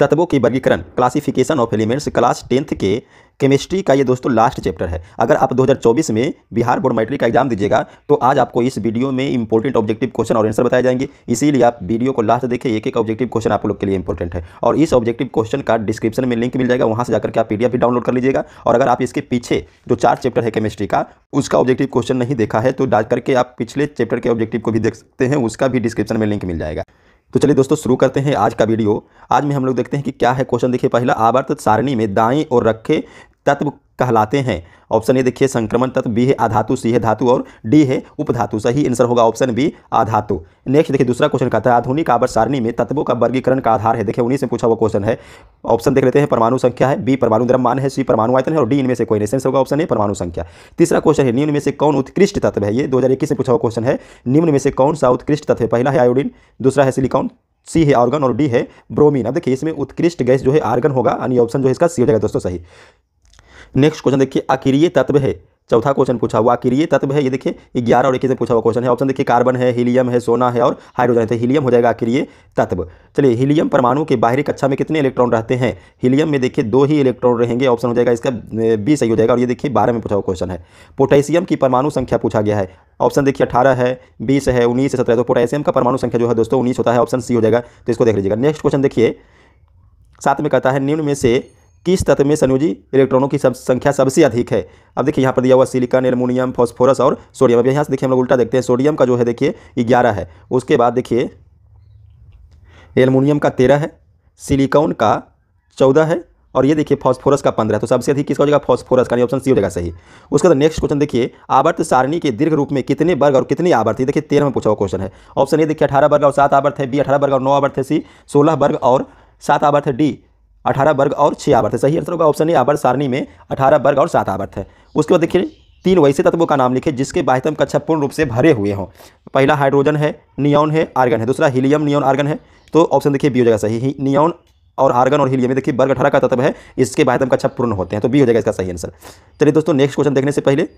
तत्वों के वर्गीकरण classification of elements class tenth के केमिस्ट्री का ये दोस्तों लास्ट चैप्टर है अगर आप 2024 में बिहार बोर्ड मैट्रिक का एग्जाम दीजिएगा तो आज आपको इस वीडियो में इंपॉर्टेंट ऑब्जेक्टिव क्वेश्चन और आंसर बताए जाएंगे इसीलिए आप वीडियो को लास्ट देखें एक एक ऑब्जेक्टिव क्वेश्चन आप लोग के लिए इंपॉर्टेंट है और इस ऑब्जेक्टिव क्वेश्चन का डिस्क्रिप्शन में लिंक मिल जाएगा वहाँ से जाकर के आप पी भी डाउनलोड कर लीजिएगा और अगर आप इसके पीछे जो चार चैप्टर है केमिस्ट्री का उसका ऑब्जेक्टिव क्वेश्चन नहीं देखा है तो डाल करके आप पिछले चैप्टर के ऑब्जेक्टिव को भी देख सकते हैं उसका भी डिस्क्रिप्शन में लिंक मिल जाएगा तो चलिए दोस्तों शुरू करते हैं आज का वीडियो आज में हम लोग देखते हैं कि क्या है क्वेश्चन देखिए पहला आवर्त सारणी में दाएं और रखे तत्व कहलाते हैं ऑप्शन ये देखिए संक्रमण तत्व बी है आधातु सी है धातु और डी है उपधातु सही आंसर होगा ऑप्शन बी आधातु नेक्स्ट देखिए दूसरा क्वेश्चन कहता है आधुनिक आवर्त सारणी में तत्वों का वर्गीकरण का आधार है देखिए उन्हीं से पूछा हुआ क्वेश्चन है ऑप्शन देख लेते हैं परमाणु संख्या है बी परमाणु द्रव्यमान है सी परमाणु आयतन है और डी इनमें से कोई नहीं आंसर होगा ऑप्शन है परमाणु संख्या तीसरा क्वेश्चन है निम्न में से कौन उत्कृष्ट तत्व है ये दो में पूछा हुआ क्वेश्चन है निम्न में से कौन सा उत्कृष्ट तत्व है पहला है आयोडीन दूसरा है सिलिकॉन सी है आर्गन और डी है ब्रोमीन अब देखिए इसमें उत्कृष्ट गैस जो है आर्गन होगा यानी ऑप्शन जो है इसका सी हो जाएगा दोस्तों सही नेक्स्ट क्वेश्चन देखिए अकीय तत्व है चौथा क्वेश्चन पूछा हुआ अकीय तत्व है ये देखिए ग्यारह और इक्कीस में पूछा हुआ क्वेश्चन है ऑप्शन देखिए कार्बन है हीलियम है सोना है और हाइड्रोजन है तो हीलियम हो जाएगा अकीय तत्व चलिए हीलियम परमाणु के बाहरी कक्षा में कितने इलेक्ट्रॉन रहते हैं हीलियम में देखिए दो ही इलेक्ट्रॉन रहेंगे ऑप्शन हो जाएगा इसका बी सही हो जाएगा और ये देखिए बारह में पूछा हुआ क्वेश्चन है पोटेशियम की परमाणु संख्या पूछा गया है ऑप्शन देखिए अठारह है बीस है उन्नीस है सत्रह तो पोटेशियम का परमाणु संख्या जो है दोस्तों उन्नीस होता है ऑप्शन सी हो जाएगा तो इसको देख लीजिएगा नेक्स्ट क्वेश्चन देखिए साथ में कहता है निम्न में से किस तत्व में संयोजी इलेक्ट्रॉनों की सब संख्या सबसे अधिक है अब देखिए यहाँ पर दिया हुआ सिलिकॉन एलमोनियम फॉस्फोरस और सोडियम अब यहाँ से देखिए हम लोग उल्टा देखते हैं सोडियम का जो है देखिए ग्यारह है उसके बाद देखिए एलमोनियम का तेरह है सिलिकॉन का चौदह है और ये देखिए फॉस्फोरस का पंद्रह तो सबसे अधिक किसका हो जाएगा फॉस्फोरस का ऑप्शन सी हो जाएगा सही उसके बाद नेक्स्ट क्वेश्चन देखिए आवर्त सारणी के दीर्घ रूप में कितने वर्ग और कितने आवर्त देखिए तेरह में पूछा हुआ क्वेश्चन है ऑप्शन ये देखिए अठारह वर्ग और सात आवर्त है बी अठारह वर्ग और नौ आवर्त है सी सोलह वर्ग और सात आवर्त है डी अठारह वर्ग और छह आवर्त है सही आंसर होगा ऑप्शन ए आवर्त सारणी में अठारह वर्ग और सात आवर्त है उसके बाद देखिए तीन वैसे तत्वों का नाम लिखे जिसके बाह्यतम कक्षा पूर्ण रूप से भरे हुए हों पहला हाइड्रोजन है नियोन है आर्गन है दूसरा हीलियम नियोन आर्गन है तो ऑप्शन देखिए बी हो जाएगा सही नियोन और आर्गन और हीलियम देखिए वर्ग अठारह का तत्व है इसके बाह्यतम कक्षा पूर्ण होते हैं तो बी हो जाएगा इसका सही आंसर चलिए दोस्तों नेक्स्ट क्वेश्चन देखने से पहले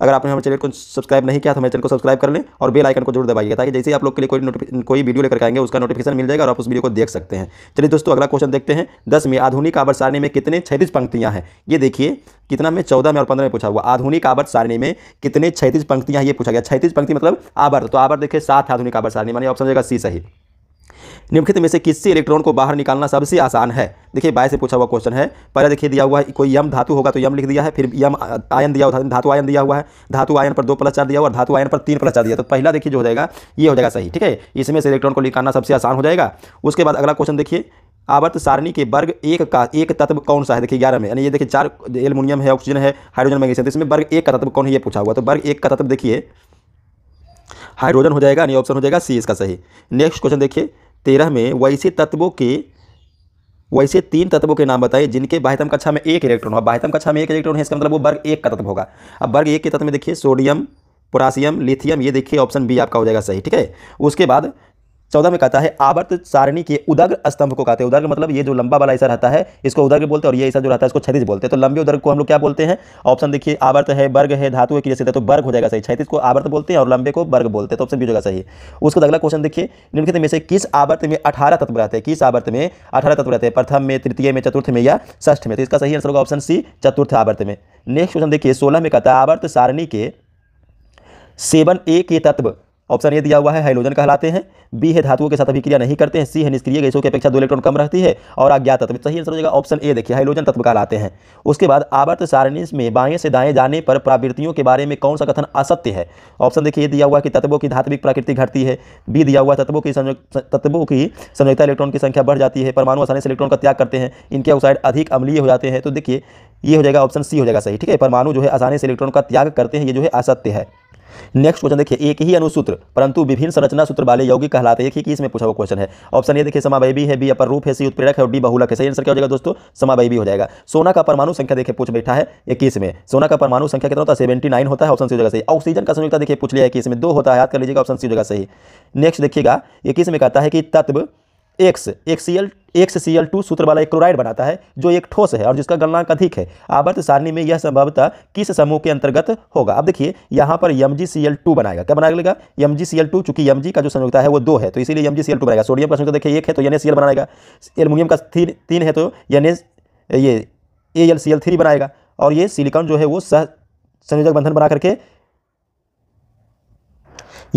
अगर आपने हमारे चैनल को सब्सक्राइब नहीं किया तो हमारे चैनल को सब्सक्राइब कर लें और बेल आइकन को जरूर दबाइए ताकि जैसे आप लोग के लिए कोई कोई वीडियो लेकर आएंगे उसका नोटिफिकेशन मिल जाएगा और आप उस वीडियो को देख सकते हैं चलिए दोस्तों अगला क्वेश्चन देखते हैं दस में आधुनिक आवर सारणी में कितने छैतीस पंक्तियाँ हैं ये देखिए कितना में चौदह में और पंद्रह में पूछा हुआ आधुनिक आवर्त सारणी में कितने छैतीस पंक्तियाँ ये पूछा गया छैतीस पंक्ति मतलब आवर्त तो आवर देखिए सात आधुनिक आवर सारणी मानी ऑप्शन जाएगा सी सही निम्नलिखित में से किससे इलेक्ट्रॉन को बाहर निकालना सबसे आसान है देखिए बाय से पूछा हुआ क्वेश्चन है पहले देखिए दिया हुआ है कोई यम धातु होगा तो यम लिख दिया है फिर यम आयन दिया हुआ धातु आयन दिया हुआ है धातु आयन पर दो प्लस चार दिया हुआ धातु आयन पर तीन प्लस चार दिया तो पहला देखिए जो हो जाएगा ये हो जाएगा सही ठीक है इसमें से इलेक्ट्रॉन को निकालना सबसे आसान हो जाएगा उसके बाद अगला क्वेश्चन देखिए आवर्त सारणी के वर्ग एक का एक तत्व कौन सा है देखिए ग्यारह में यानी ये देखिए चार एल्युमिनियम है ऑक्सीजन है हाइड्रोजन मैग्नीशियम तो इसमें वर्ग एक का तत्व कौन है ये पूछा हुआ तो वर्ग एक का तत्व देखिए हाइड्रोजन हो जाएगा यानी ऑप्शन हो जाएगा सी इसका सही नेक्स्ट क्वेश्चन देखिए तेरह में वैसे तत्वों के वैसे तीन तत्वों के नाम बताइए जिनके बाह्यतम कक्षा में एक इलेक्ट्रॉन हो बाह्यतम कक्षा में एक इलेक्ट्रॉन है इसका मतलब वो वर्ग एक का तत्व होगा अब वर्ग एक के तत्व में देखिए सोडियम पोटासियम लिथियम ये देखिए ऑप्शन बी आपका हो जाएगा सही ठीक है उसके बाद चौदह में कहता है आवर्त सारणी के उदग्र स्तंभ को कहते हैं उदग्र मतलब ये जो लंबा वाला ऐसा रहता है इसको उदग्र बोलते हैं और ये ऐसा जो रहता है इसको क्षैतिज बोलते हैं तो लंबे उदग्र को हम लोग क्या बोलते हैं ऑप्शन देखिए आवर्त है वर्ग है धातु है क्रिया सीधा तो वर्ग हो जाएगा सही क्षैतिज को आवर्त बोलते हैं और लंबे को वर्ग बोलते हैं तो ऑप्शन भी होगा सही उसका अगला क्वेश्चन देखिए निम्नलिखित में से किस आवर्त में अठारह तत्व रहते हैं किस आवर्त में अठारह तत्व रहते हैं प्रथम में तृतीय में चतुर्थ में या षष्ठ में तो इसका सही आंसर होगा ऑप्शन सी चतुर्थ आवर्त में नेक्स्ट क्वेश्चन देखिए सोलह में कहता है आवर्त सारणी के सेवन ए के तत्व ऑप्शन ये दिया हुआ है हाइलोजन कहलाते हैं बी है धातुओं के साथ अभिक्रिया नहीं करते हैं सी है निष्क्रिय गैसों की अपेक्षा दो इलेक्ट्रॉन कम रहती है और अज्ञात तत्व सही आंसर हो जाएगा ऑप्शन ए देखिए हाइलोजन तत्व कहलाते हैं उसके बाद आवर्त सारणी में बाएं से दाएं जाने पर प्रावृत्तियों के बारे में कौन सा कथन असत्य है ऑप्शन देखिए ये दिया हुआ कि तत्वों की धात्विक प्रकृति घटती है बी दिया हुआ तत्वों की तत्वों की संयुक्त इलेक्ट्रॉन की संख्या बढ़ जाती है परमाणु आसानी से इलेक्ट्रॉन का त्याग करते हैं इनके ऑक्साइड अधिक अमलीय हो जाते हैं तो देखिए ये हो जाएगा ऑप्शन सी हो जाएगा सही ठीक है परमाणु जो है आसानी से इलेक्ट्रॉन का त्याग करते हैं ये जो है असत्य है नेक्स्ट क्वेश्चन देखिए एक ही अनुसूत्र परंतु विभिन्न संरचना सूत्र वाले यौगिक कहलाते हैं एक ही की इसमें पूछा हुआ क्वेश्चन है ऑप्शन ये देखिए समा भी है बी अपर रूप है सी उत्प्रेरक है और डी बहुलक है सही आंसर क्या हो जाएगा दोस्तों समा भी हो जाएगा सोना का परमाणु संख्या देखिए पूछ बैठा है इक्कीस में सोना का परमाणु संख्या कितना होता है सेवेंटी नाइन होता है ऑप्शन सी जगह सही ऑक्सीजन का संयुक्त देखिए पूछ लिया है कि इसमें दो होता है याद कर लीजिएगा ऑप्शन सी जगह सही नेक्स्ट देखिएगा इक्कीस में कहता है कि तत्व एक्स एक्सीएल एक से सी सूत्र वाला एक क्लोराइड बनाता है जो एक ठोस है और जिसका गलनांक अधिक है आवर्त सारणी में यह संभवतः किस समूह के अंतर्गत होगा अब देखिए यहाँ पर एम टू बनाएगा क्या बनाएगा एम जी सी चूंकि जी का जो संयुक्ता है वो दो है तो इसीलिए एम जी बनाएगा सोडियम का संयुक्त देखिए एक है तो एन बनाएगा एलमोनियम का तीन है तो एन ये A L C L three बनाएगा और ये सिलिकॉन जो है वो सह संयोजक बंधन बना करके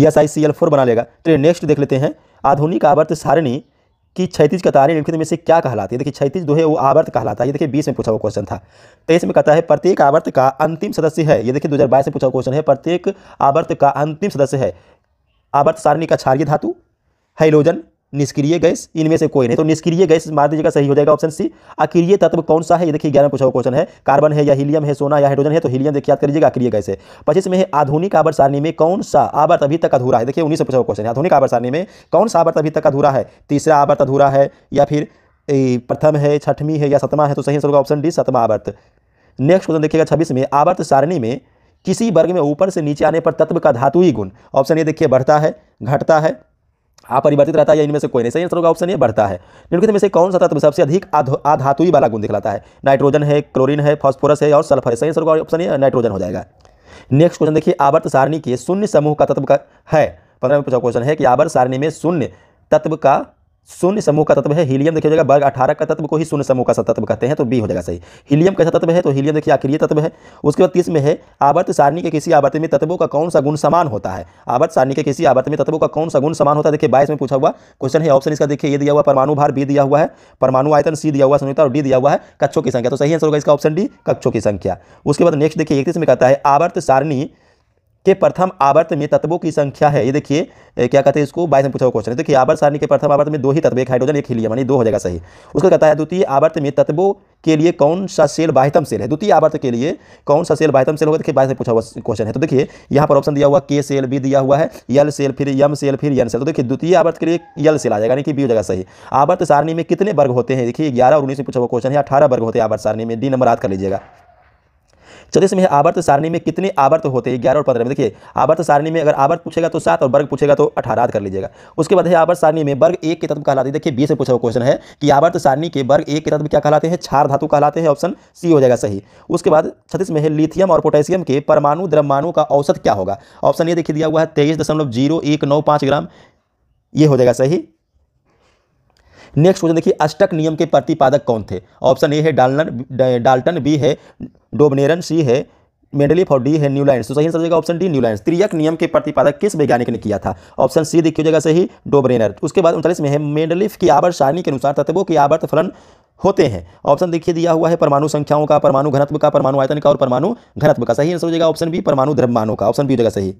S I C L four बना लेगा तो नेक्स्ट देख लेते हैं आधुनिक आवर्त सारणी कि क्षैतिज कतारें निम्नलिखित में से क्या कहलाती है देखिए क्षैतिज जो है वो आवर्त कहलाता है ये देखिए बीस में पूछा हुआ क्वेश्चन था तेईस में कहता है प्रत्येक आवर्त का अंतिम सदस्य है ये देखिए दो हज़ार बाईस में पूछा हुआ क्वेश्चन है प्रत्येक आवर्त का अंतिम सदस्य है आवर्त सारणी का क्षारीय धातु हाइलोजन निष्क्रिय गैस इनमें से कोई नहीं तो निष्क्रिय गैस मार दीजिएगा सही हो जाएगा ऑप्शन सी अक्रिय तत्व कौन सा है ये देखिए ग्यारह पूछा क्वेश्चन है कार्बन है या हीलियम है सोना या हाइड्रोजन है तो हीलियम देखिए याद करिएगा अक्रिय गैस है पच्चीस में आधुनिक आवर्त सारणी में कौन सा आवर्त अभी तक अधूरा है देखिए उन्नीस पूछा हुआ क्वेश्चन है आधुनिक आवर्त सारणी में कौन सा आवर्त अभी तक अधूरा है तीसरा आवर्त अधूरा है या फिर प्रथम है छठवीं है या सतमा है तो सही आंसर होगा ऑप्शन डी सतमा आवर्त नेक्स्ट क्वेश्चन देखिएगा छब्बीस में आवर्त सारणी में किसी वर्ग में ऊपर से नीचे आने पर तत्व का धातु ही गुण ऑप्शन ये देखिए बढ़ता है घटता है अपरिवर्तित रहता है या इनमें से कोई नहीं सही आंसर होगा ऑप्शन ये बढ़ता है निम्नलिखित में से कौन सा तत्व सबसे अधिक आधातु वाला गुण दिखलाता है नाइट्रोजन है क्लोरीन है फॉस्फोरस है और सल्फर है सही आंसर होगा ऑप्शन ये नाइट्रोजन हो जाएगा नेक्स्ट क्वेश्चन देखिए आवर्त सारणी के शून्य समूह का तत्व का है पंद्रह क्वेश्चन है कि आवर्त सारणी में शून्य तत्व का शून्य समूह का तत्व है हीलियम देखिए जाएगा वर्ग अठारह का तत्व को ही शून्य समूह का तत्व कहते हैं तो बी हो जाएगा सही हीलियम कैसा तत्व है तो हीलियम देखिए आक्रिय तत्व है उसके बाद तीस में है आवर्त सारणी के किसी आवर्त में तत्वों का कौन सा गुण समान होता है आवर्त सारणी के किसी आवर्त में तत्वों का कौन सा गुण समान होता है देखिए बाईस में पूछा हुआ क्वेश्चन है ऑप्शन इसका देखिए ये दिया हुआ परमाणु भार बी दिया हुआ है परमाणु आयतन सी दिया हुआ संयुक्ता और डी दिया हुआ है कक्षों की संख्या तो सही आंसर होगा इसका ऑप्शन डी कक्षों की संख्या उसके बाद नेक्स्ट देखिए इकतीस में कहता है आवर्त सारणी के प्रथम आवर्त में तत्वों की संख्या है ये देखिए क्या कहते हैं इसको बाईस में पूछा हुआ क्वेश्चन है देखिए आवर्त सारणी के प्रथम आवर्त में दो ही तत्व एक हाइड्रोजन एक हीलियम यानी दो हो जाएगा सही उसको कहता है द्वितीय आवर्त में तत्वों के लिए कौन सा सेल बाह्यतम सेल है द्वितीय आवर्त के लिए कौन सा सेल बाह्यतम सेल होगा देखिए बाईस में पूछा हुआ क्वेश्चन है तो देखिए यहाँ पर ऑप्शन दिया हुआ के सेल भी दिया हुआ है यल सेल फिर यम सेल फिर यन सेल तो देखिए द्वितीय आवर्त के लिए यल सेल आ जाएगा यानी कि बी हो जाएगा सही आवर्त सारणी में कितने वर्ग होते हैं देखिए ग्यारह और उन्नीस में पूछा हुआ क्वेश्चन है अठारह वर्ग होते हैं आवर्त सारणी में डी नंबर याद कर लीजिएगा चलिए इसमें आवर्त सारणी में कितने आवर्त होते हैं ग्यारह और पंद्रह में देखिए आवर्त सारणी में अगर आवर्त पूछेगा तो सात और वर्ग पूछेगा तो अठारह कर लीजिएगा उसके बाद है आवर्त सारणी में वर्ग एक के तत्व कहलाते हैं देखिए बी से पूछा हुआ क्वेश्चन है कि आवर्त सारणी के वर्ग एक के तत्व क्या कहलाते हैं छार धातु कहलाते हैं ऑप्शन सी हो जाएगा सही उसके बाद छत्तीस में है लिथियम और पोटेशियम के परमाणु द्रव्यमानों का औसत क्या होगा ऑप्शन ये देखिए दिया हुआ है तेईस दशमलव जीरो एक नौ पाँच ग्राम ये हो जाएगा सही नेक्स्ट क्वेश्चन देखिए अष्टक नियम के प्रतिपादक कौन थे ऑप्शन ए है डालनर डाल्टन बी है डोबनेरन सी है मेडली फॉर डी है न्यूलैंड तो सही आंसर जाएगा ऑप्शन डी न्यूलैंड त्रियक नियम के प्रतिपादक किस वैज्ञानिक ने किया था ऑप्शन सी देखिए जगह सही डोबरेनर उसके बाद उनतालीस में है मेडलिफ की आवर्त सारणी के अनुसार तत्वों की आवर्त फलन होते हैं ऑप्शन देखिए दिया हुआ है परमाणु संख्याओं का परमाणु घनत्व का परमाणु आयतन का और परमाणु घनत्व का सही आंसर हो जाएगा ऑप्शन बी परमाणु द्रव्यमानों का ऑप्शन बी जगह सही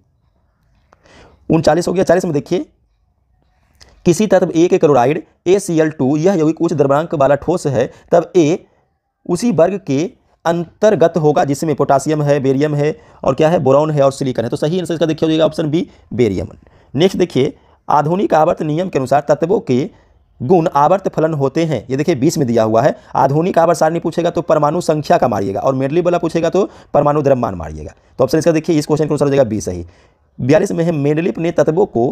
उनचालीस हो गया चालीस में देखिए किसी तत्व ए के chloride A C L two यह यौगिक उच्च द्रव्यांक वाला ठोस है तब ए उसी वर्ग के अंतर्गत होगा जिसमें पोटासियम है बेरियम है और क्या है बोरॉन है और सिलिकन है तो सही आंसर इसका देखिए हो जाएगा ऑप्शन बी बेरियम नेक्स्ट देखिए आधुनिक आवर्त नियम के अनुसार तत्वों के गुण आवर्त फलन होते हैं ये देखिए बीस में दिया हुआ है आधुनिक आवर्त सारणी पूछेगा तो परमाणु संख्या का मारिएगा और मेडली वाला पूछेगा तो परमाणु द्रव्यमान मारिएगा तो ऑप्शन इसका देखिए इस क्वेश्चन का आंसर हो जाएगा बी सही बयालीस में है मेडलिप ने तत्वों को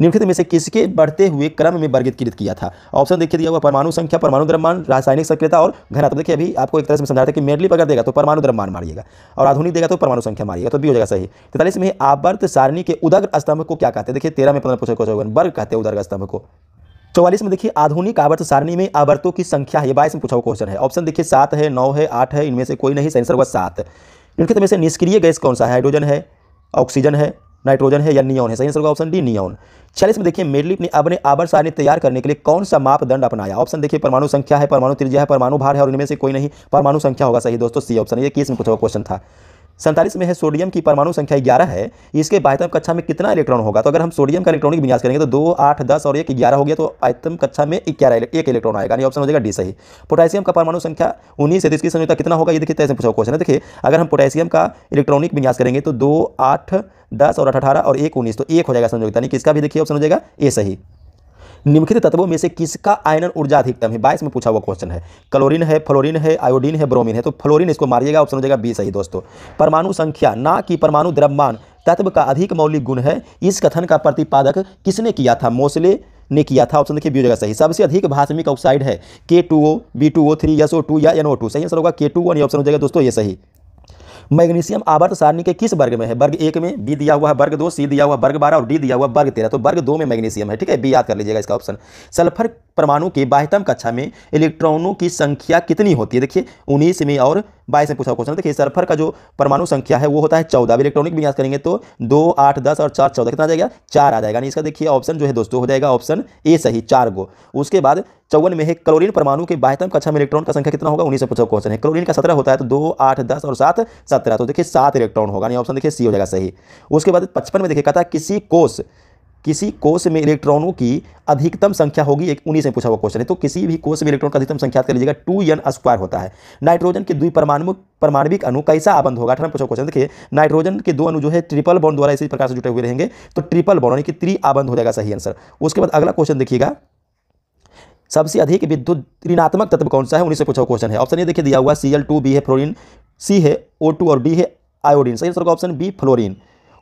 निम्नलिखित में से किसके बढ़ते हुए क्रम में वर्गीकृत किया था ऑप्शन देखिए दिया हुआ परमाणु संख्या परमाणु द्रव्यमान रासायनिक सक्रियता और घनत्व देखिए अभी आपको एक तरह से समझाता है कि मेडली अगर देगा तो परमाणु द्रव्यमान मारिएगा और आधुनिक देगा तो परमाणु संख्या मारिएगा तो भी हो जाएगा सही तैतालीस में आवर्त सारणी के उदग्र स्तंभ को क्या कहते हैं देखिए तेरह में पंद्रह पूछे क्वेश्चन वर्ग कहते हैं उदग्र स्तंभ को चौवालीस में देखिए आधुनिक आवर्त सारणी में आवर्तों की संख्या है बाईस में पूछा हुआ क्वेश्चन है ऑप्शन देखिए सात है नौ है आठ है इनमें से कोई नहीं सेंसर हुआ सात निम्नलिखित में से निष्क्रिय गैस कौन सा है हाइड्रोजन है ऑक्सीजन है नाइट्रोजन है या नियोन है सही आंसर होगा ऑप्शन डी नियोन चालीस में देखिए मेडलिप ने अपने आवर सारणी तैयार करने के लिए कौन सा मापदंड अपनाया ऑप्शन देखिए परमाणु संख्या है परमाणु त्रिज्या है परमाणु भार है और इनमें से कोई नहीं परमाणु संख्या होगा सही दोस्तों सी ऑप्शन ये किस में पूछा क्वेश्चन था सैंतालीस में है सोडियम की परमाणु संख्या ग्यारह है इसके बाह्यतम कक्षा में कितना इलेक्ट्रॉन होगा तो अगर हम सोडियम का इलेक्ट्रॉनिक विन्यास करेंगे तो दो आठ दस और एक ग्यारह हो गया तो आयतम कक्षा में ग्यारह एक इलेक्ट्रॉन आएगा यानी ऑप्शन हो जाएगा डी सही पोटेशियम का परमाणु संख्या उन्नीस है तो इसकी संयुक्ता कितना होगा ये देखिए तैसे पूछा क्वेश्चन है देखिए अगर हम पोटेशियम का इलेक्ट्रॉनिक विन्यास करेंगे तो दो आठ दस और अठारह और एक उन्नीस तो एक हो जाएगा संयुक्ता यानी किसका भी देखिए ऑप्शन हो जाएगा ए सही निम्नलिखित तत्वों में से किसका आयनन ऊर्जा अधिकतम है बाईस में पूछा हुआ क्वेश्चन है क्लोरीन है फ्लोरीन है आयोडीन है ब्रोमीन है तो फ्लोरीन इसको मारिएगा ऑप्शन हो जाएगा बी सही दोस्तों परमाणु संख्या ना कि परमाणु द्रव्यमान तत्व का अधिक मौलिक गुण है इस कथन का प्रतिपादक किसने किया था मोसले ने किया था ऑप्शन देखिए बी जगह सही सबसे अधिक भाषमिक ऑक्साइड है K two O B two O three S O two या एन ओ टू सही आंसर होगा के टू वन ऑप्शन हो जाएगा दोस्तों ये सही मैग्नीशियम आवर्त सारणी के किस वर्ग में है वर्ग एक में बी दिया हुआ है वर्ग दो सी दिया हुआ वर्ग बारह और डी दिया हुआ वर्ग तेरह तो वर्ग दो में मैग्नीशियम है ठीक है बी याद कर लीजिएगा इसका ऑप्शन सल्फर परमाणु के बाह्यतम कक्षा में इलेक्ट्रॉनों की संख्या कितनी होती है देखिए उन्नीस में और बाईस में पूछा क्वेश्चन देखिए सरफर का जो परमाणु संख्या है वो होता है चौदह इलेक्ट्रॉनिक विन्यास करेंगे तो दो आठ दस और चार चौदह कितना आ जाएगा चार आ जाएगा इसका देखिए ऑप्शन जो है दोस्तों हो जाएगा ऑप्शन ए सही चार गो उसके बाद चौवन में है क्लोरीन परमाणु के बाह्यतम कक्षा में इलेक्ट्रॉन का संख्या कितना होगा उन्नीस से पूछा क्वेश्चन है क्लोरीन का सत्रह होता है तो दो आठ दस और सात सत्रह तो देखिए सात इलेक्ट्रॉन होगा यानी ऑप्शन देखिए सी हो जाएगा सही उसके बाद पचपन में देखिए कथा किसी कोष किसी कोष में इलेक्ट्रॉनों की अधिकतम संख्या होगी एक उन्हीं से पूछा हुआ क्वेश्चन है तो किसी भी कोष में इलेक्ट्रॉन का अधिकतम संख्या कर लीजिएगा टू एन स्क्वायर होता है नाइट्रोजन के द्वि परमाणु परमाणविक अणु कैसा आबंध होगा अठारह पूछा क्वेश्चन देखिए नाइट्रोजन के दो अणु जो है ट्रिपल बॉन्ड द्वारा इसी प्रकार से जुटे हुए रहेंगे तो ट्रिपल बॉन्ड यानी कि त्रि आबंध हो जाएगा सही आंसर उसके बाद अगला क्वेश्चन देखिएगा सबसे अधिक विद्युत ऋणात्मक तत्व कौन सा है उन्हीं से पूछा क्वेश्चन है ऑप्शन ये देखिए दिया हुआ सी एल टू बी है फ्लोरिन सी है ओ टू और डी है आयोडीन सही आंसर का ऑप्शन बी फ्लोरिन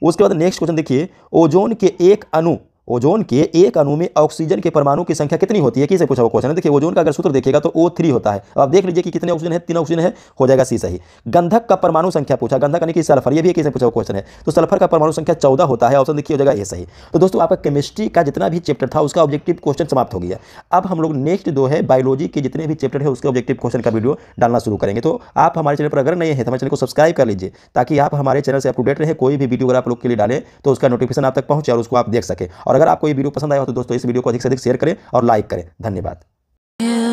उसके बाद नेक्स्ट क्वेश्चन देखिए ओजोन के एक अनु ओजोन के एक अणु में ऑक्सीजन के परमाणु की संख्या कितनी होती है किसे पूछा हुआ क्वेश्चन है देखिए ओजोन का अगर सूत्र देखेगा तो ओ थ्री होता है अब देख लीजिए कि कितने ऑक्सीजन है तीन ऑक्सीजन है हो जाएगा सी सही गंधक का परमाणु संख्या पूछा गंधक यानी कि सल्फर ये भी किसे पूछा हुआ क्वेश्चन है तो सल्फर का परमाणु संख्या चौदह होता है ऑप्शन देखिए हो जाएगा ये सही तो दोस्तों आपका केमिस्ट्री का जितना भी चैप्टर था उसका ऑब्जेक्टिव क्वेश्चन समाप्त हो गया अब हम लोग नेक्स्ट जो है बायोलॉजी के जितने भी चैप्टर है उसके ऑब्जेक्टिव क्वेश्चन का वीडियो डालना शुरू करेंगे तो आप हमारे चैनल पर अगर नहीं है तो हमारे चैनल को सब्सक्राइब कर लीजिए ताकि आप हमारे चैनल से अपडेट रहे कोई भी वीडियो अगर आप लोग के लिए डालें तो उसका नोटिफिकेशन आप तक पहुँचे और उसको आप देख सकें और अगर आपको ये वीडियो पसंद आया हो तो दोस्तों इस वीडियो को अधिक से अधिक शेयर करें और लाइक करें धन्यवाद